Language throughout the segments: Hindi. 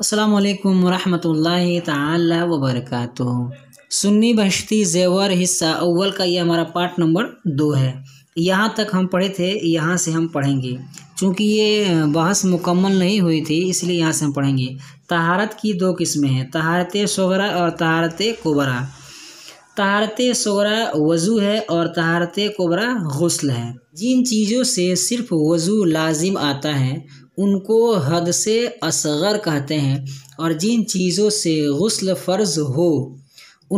असलकम वरहमल तबरक सुन्नी बहशती जेवर हिस्सा अव्वल का ये हमारा पार्ट नंबर दो है यहाँ तक हम पढ़े थे यहाँ से हम पढ़ेंगे चूँकि ये बहस मुकम्मल नहीं हुई थी इसलिए यहाँ से हम पढ़ेंगे तहारत की दो किस्में हैं तहारत शगरा और तहारत कोबरा तहारत शगरा वज़ू है और तहारत कोबरा गसल है जिन चीज़ों से सिर्फ वज़ू लाजिम आता है उनको हद से असगर कहते हैं और जिन चीज़ों से गसल फ़र्ज हो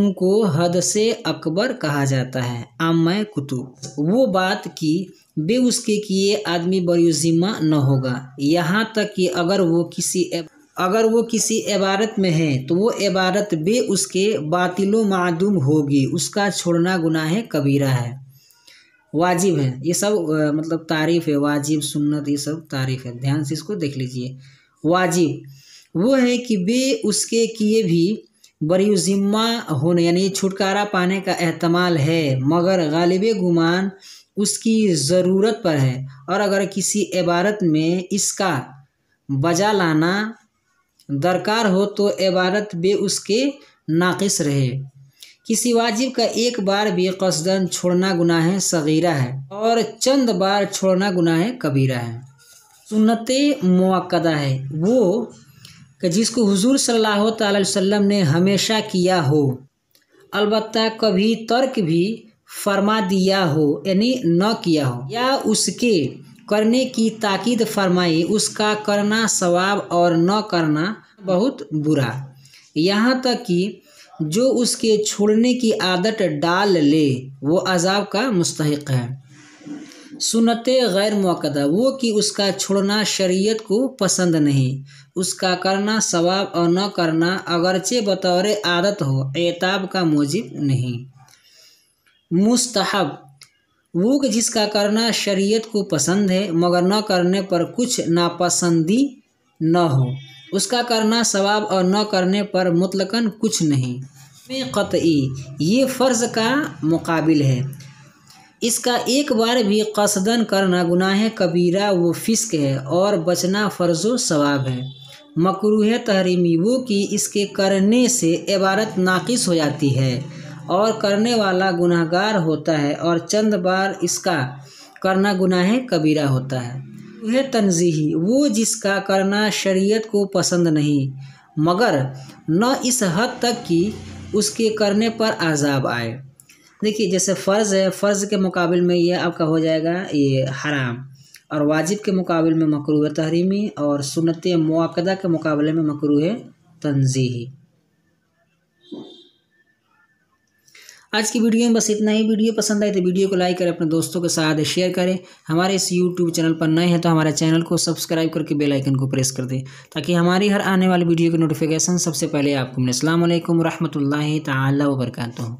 उनको हद से अकबर कहा जाता है आमय कुतुब वो बात कि बे उसके किए आदमी बरुजिमा न होगा यहाँ तक कि अगर वो किसी अगर वो किसी इबारत में है तो वो इबारत बे उसके बातिलो मादूम होगी उसका छोड़ना गुनाह कबीरा है वाजिब है हम्म। ये सब मतलब तारीफ़ है वाजिब सुन्नत ये सब तारीफ़ है ध्यान से इसको देख लीजिए वाजिब वो है कि वे उसके किए भी बड़ी ज़िम्मा होने यानी छुटकारा पाने का अहतमाल है मगर गालिब गुमान उसकी ज़रूरत पर है और अगर किसी इबारत में इसका बजा लाना दरकार हो तो इबारत बे उसके नाक़स रहे किसी वाजिब का एक बार भी कसदन छोड़ना गुना है सगीरा है और चंद बार छोड़ना गुना है कबीरा है सुनत मौक़दा है वो कि जिसको हुजूर सल्लल्लाहु अलैहि वसल्लम ने हमेशा किया हो अलबत् कभी तर्क भी फरमा दिया हो यानी न किया हो या उसके करने की ताकीद फरमाई उसका करना सवाब और न करना बहुत बुरा यहाँ तक कि जो उसके छोड़ने की आदत डाल ले वो अजाब का मुस्तक है सुनत गैर मौकदा वो कि उसका छोड़ना शरीयत को पसंद नहीं उसका करना सवाब और न करना अगरचे बतौर आदत हो एताब का मूजिब नहीं मुस्तहब वो कि जिसका करना शरीयत को पसंद है मगर न करने पर कुछ नापसंदी न हो उसका करना सवाब और न करने पर मुतलकन कुछ नहीं क़तई ये फ़र्ज़ का मुकाबिल है इसका एक बार भी कसदन करना गुनाह कबीरा वो फ़िस्क है और बचना फ़र्ज़ सवाब है मकरूह तहरीमी वो कि इसके करने से इबारत नाकिस हो जाती है और करने वाला गुनाहगार होता है और चंद बार इसका करना गुनाह कबीरा होता है वह तनजीही वो जिसका करना शरीयत को पसंद नहीं मगर न इस हद तक कि उसके करने पर आज़ाब आए देखिए जैसे फ़र्ज़ है फ़र्ज़ के मुकाबले में ये आपका हो जाएगा ये हराम और वाजिब के मुकाबले में मकरू तहरीमी और सुनत मौक़दा के मुकाबले में मकरू तनजीही आज की वीडियो में बस इतना ही वीडियो पसंद आए तो वीडियो को लाइक करें अपने दोस्तों के साथ शेयर करें हमारे इस यूट्यूब चैनल पर नए हैं तो हमारे चैनल को सब्सक्राइब करके बेल आइकन को प्रेस कर दें ताकि हमारी हर आने वाली वीडियो की नोटिफिकेशन सबसे पहले आपको मिले अल्लाम वरहमल तबरकू